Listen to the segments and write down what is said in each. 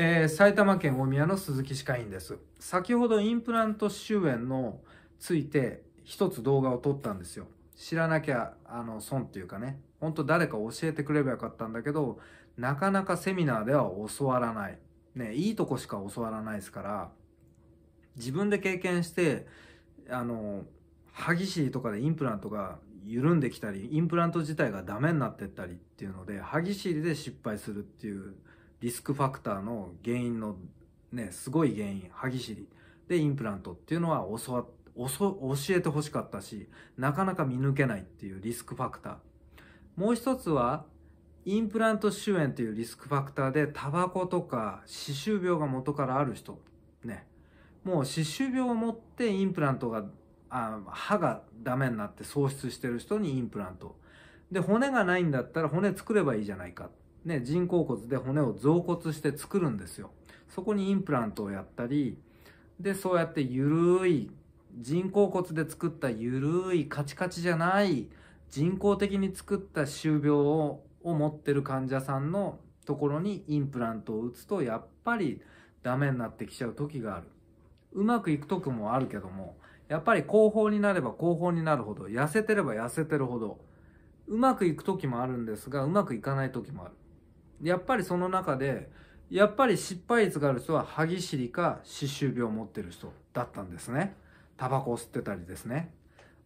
えー、埼玉県大宮の鈴木歯科医院です先ほどインプラント周炎のついて一つ動画を撮ったんですよ知らなきゃあの損っていうかねほんと誰か教えてくればよかったんだけどなかなかセミナーでは教わらないねいいとこしか教わらないですから自分で経験してあの歯ぎしりとかでインプラントが緩んできたりインプラント自体がダメになってったりっていうので歯ぎしりで失敗するっていうリスクファクターの原因のねすごい原因歯ぎしりでインプラントっていうのは教教えてほしかったしなかなか見抜けないっていうリスクファクターもう一つはインプラント周炎というリスクファクターでタバコとか歯周病が元からある人ねもう歯周病を持ってインプラントがあ歯がダメになって喪失してる人にインプラントで骨がないんだったら骨作ればいいじゃないかね、人工骨で骨を増骨して作るんですよ。そこにインプラントをやったり、で、そうやってゆるい、人工骨で作ったゆるいカチカチじゃない、人工的に作った歯周病を持ってる患者さんのところにインプラントを打つと、やっぱりダメになってきちゃう時がある。うまくいく時もあるけども、やっぱり後方になれば後方になるほど、痩せてれば痩せてるほど、うまくいく時もあるんですが、うまくいかない時もある。やっぱりその中でやっぱり失敗率がある人は歯ぎしりか歯周病を持ってる人だったんですねタバコを吸ってたりですね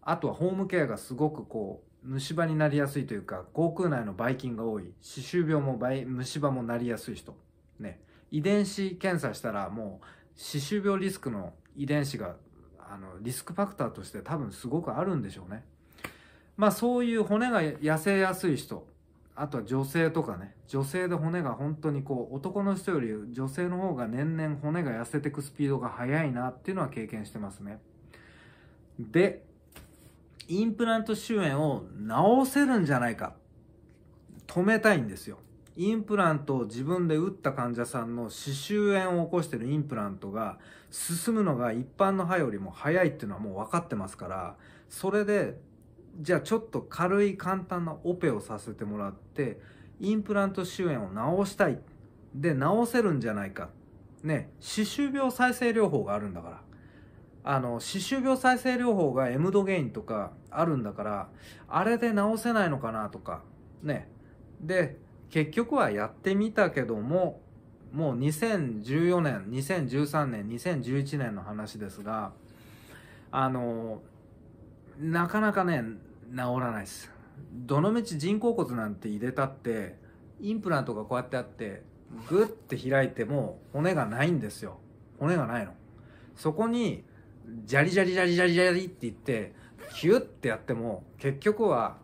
あとはホームケアがすごくこう虫歯になりやすいというか口腔内のばい菌が多い歯周病も虫歯もなりやすい人ね遺伝子検査したらもう歯周病リスクの遺伝子があのリスクファクターとして多分すごくあるんでしょうねまあそういう骨が痩せやすい人あとは女性とかね女性で骨が本当にこう男の人より女性の方が年々骨が痩せてくスピードが速いなっていうのは経験してますねでインプラント周炎を治せるんじゃないか止めたいんですよインプラントを自分で打った患者さんの歯周炎を起こしてるインプラントが進むのが一般の歯よりも早いっていうのはもう分かってますからそれでじゃあちょっと軽い簡単なオペをさせてもらってインプラント周炎を治したいで治せるんじゃないかね歯周病再生療法があるんだからあの歯周病再生療法がエムドゲインとかあるんだからあれで治せないのかなとかねで結局はやってみたけどももう2014年2013年2011年の話ですがあのなかなかね、治らないです。どのみち人工骨なんて入れたって、インプラントがこうやってあって、グッて開いても骨がないんですよ。骨がないの。そこに、ジャリジャリジャリジャリジャリって言って、キュッてやっても、結局は、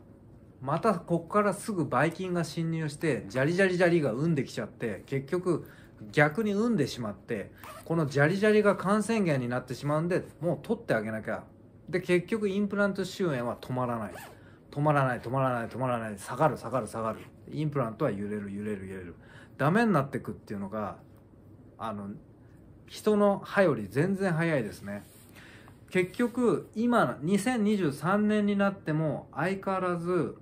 またこっからすぐばい菌が侵入して、ジャリジャリジャリが生んできちゃって、結局、逆に生んでしまって、このジャリジャリが感染源になってしまうんで、もう取ってあげなきゃで結局インプラント周炎は止まらない止まらない止まらない止まらない下がる下がる下がるインプラントは揺れる揺れる揺れるダメになってくっていうのがあの人の歯より全然早いですね結局今2023年になっても相変わらず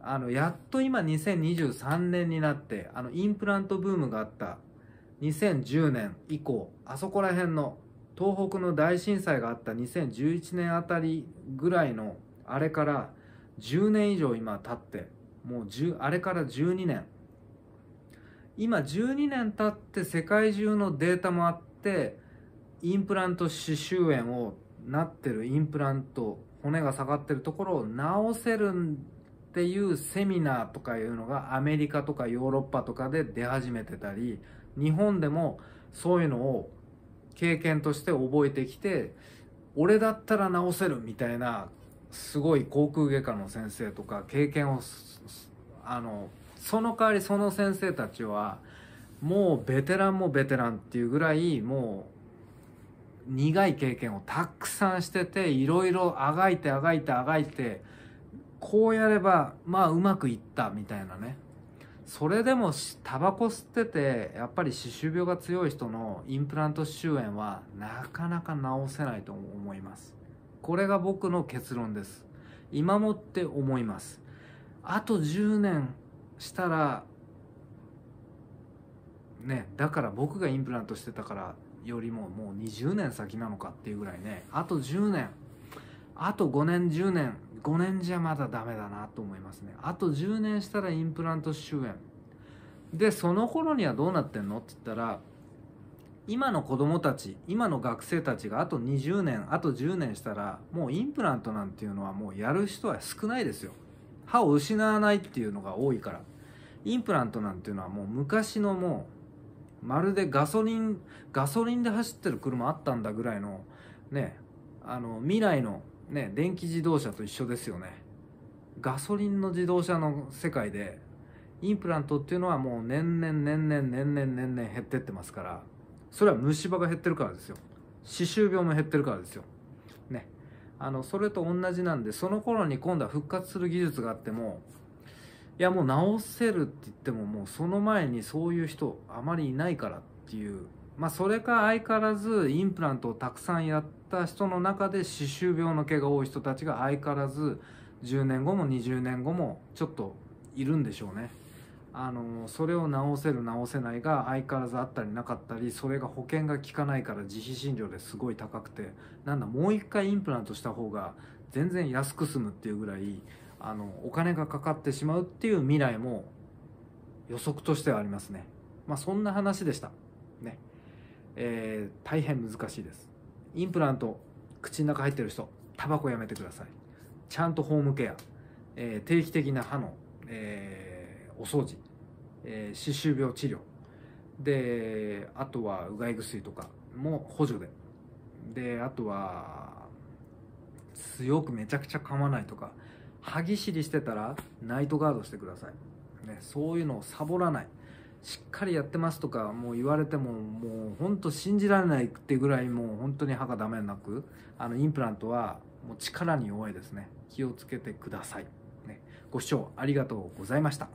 あのやっと今2023年になってあのインプラントブームがあった2010年以降あそこら辺の東北の大震災があった2011年あたりぐらいのあれから10年以上今経ってもう10あれから12年今12年経って世界中のデータもあってインプラント歯周炎をなってるインプラント骨が下がってるところを治せるっていうセミナーとかいうのがアメリカとかヨーロッパとかで出始めてたり日本でもそういうのを経験として覚えてきて俺だったら治せるみたいなすごい航空外科の先生とか経験をあのその代わりその先生たちはもうベテランもベテランっていうぐらいもう苦い経験をたくさんしてていろいろあがいてあがいてあがいてこうやればまあうまくいったみたいなねそれでもタバコ吸っててやっぱり歯周病が強い人のインプラント周炎はなかなか治せないと思いますこれが僕の結論です今もって思いますあと10年したらねだから僕がインプラントしてたからよりももう20年先なのかっていうぐらいねあと10年あと5年10年5年じゃまだダメだなと思いますねあと10年したらインプラント終焉。でその頃にはどうなってんのって言ったら今の子供たち今の学生たちがあと20年あと10年したらもうインプラントなんていうのはもうやる人は少ないですよ歯を失わないっていうのが多いからインプラントなんていうのはもう昔のもうまるでガソリンガソリンで走ってる車あったんだぐらいのねあの未来のね電気自動車と一緒ですよねガソリンの自動車の世界でインプラントっていうのはもう年々年々年々年々減ってってますからそれは虫歯が減ってるからですよ歯周病も減ってるからですよねあのそれと同じなんでその頃に今度は復活する技術があってもいやもう治せるって言ってももうその前にそういう人あまりいないからっていうまあ、それか相変わらずインプラントをたくさんやった人の中で歯周病の毛が多い人たちが相変わらず10年後も20年後もちょっといるんでしょうね。あのそれを治せる治せないが相変わらずあったりなかったりそれが保険が効かないから自費診療ですごい高くてなんだもう一回インプラントした方が全然安く済むっていうぐらいあのお金がかかってしまうっていう未来も予測としてはありますね。まあ、そんな話でした。えー、大変難しいですインプラント口の中入ってる人タバコやめてくださいちゃんとホームケア、えー、定期的な歯の、えー、お掃除、えー、歯周病治療であとはうがい薬とかも補助でであとは強くめちゃくちゃ噛まないとか歯ぎしりしてたらナイトガードしてください、ね、そういうのをサボらないしっかりやってますとかもう言われてももうほんと信じられないってぐらいもう本当に歯がダメなくあのインプラントはもう力に弱いですね気をつけてください、ね、ご視聴ありがとうございました